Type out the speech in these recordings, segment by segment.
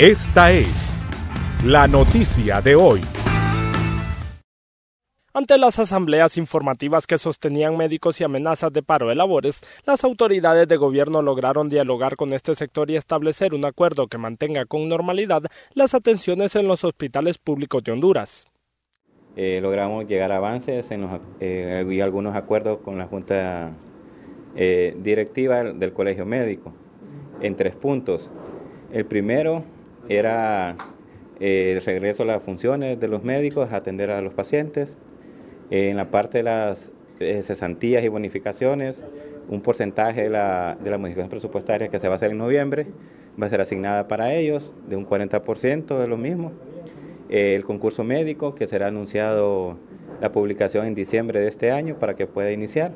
Esta es la noticia de hoy. Ante las asambleas informativas que sostenían médicos y amenazas de paro de labores, las autoridades de gobierno lograron dialogar con este sector y establecer un acuerdo que mantenga con normalidad las atenciones en los hospitales públicos de Honduras. Eh, logramos llegar a avances en y eh, algunos acuerdos con la Junta eh, Directiva del Colegio Médico en tres puntos. El primero era eh, el regreso a las funciones de los médicos, atender a los pacientes. en la parte de las eh, cesantías y bonificaciones, un porcentaje de la, de la modificación presupuestaria que se va a hacer en noviembre va a ser asignada para ellos, de un 40% de lo mismo. Eh, el concurso médico, que será anunciado la publicación en diciembre de este año para que pueda iniciar.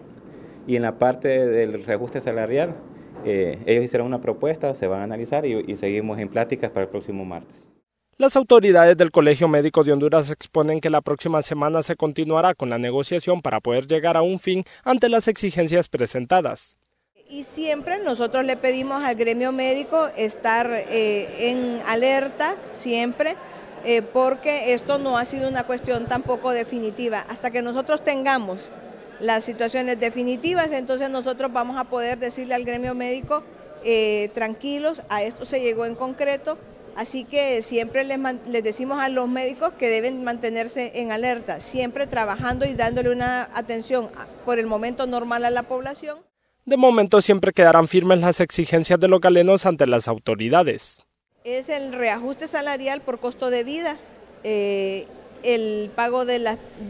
Y en la parte del reajuste salarial, eh, ellos hicieron una propuesta, se van a analizar y, seguimos en pláticas para el próximo martes. Las autoridades del Colegio Médico de Honduras exponen que la próxima semana se continuará con la negociación para poder llegar a un fin ante las exigencias presentadas. Y siempre nosotros le pedimos al gremio médico estar eh, en alerta, siempre, eh, porque esto no ha sido una cuestión tampoco definitiva. Hasta que nosotros tengamos las situaciones definitivas, entonces nosotros vamos a poder decirle al gremio médico, eh, tranquilos, a esto se llegó en concreto, así que siempre les, decimos a los médicos que deben mantenerse en alerta, siempre trabajando y dándole una atención por el momento normal a la población. De momento siempre quedarán firmes las exigencias de los galenos ante las autoridades. Es el reajuste salarial por costo de vida. Eh, el pago de,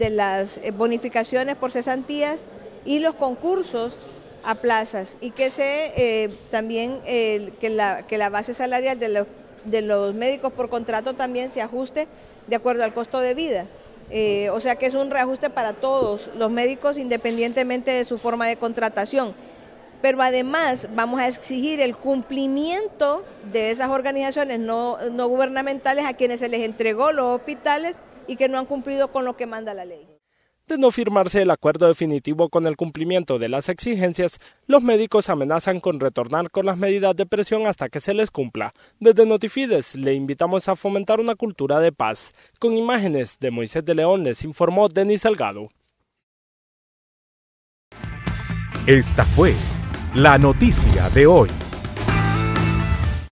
las eh, bonificaciones por cesantías y los concursos a plazas y que se eh, también que, la, que la base salarial de los, médicos por contrato también se ajuste de acuerdo al costo de vida. Eh, o sea que es un reajuste para todos los médicos independientemente de su forma de contratación. Pero además vamos a exigir el cumplimiento de esas organizaciones no, no gubernamentales a quienes se les entregó los hospitales y que no han cumplido con lo que manda la ley. De no firmarse el acuerdo definitivo con el cumplimiento de las exigencias, los médicos amenazan con retornar con las medidas de presión hasta que se les cumpla. Desde Notifides le invitamos a fomentar una cultura de paz. Con imágenes de Moisés de León les informó Denis Salgado. Esta fue la noticia de hoy.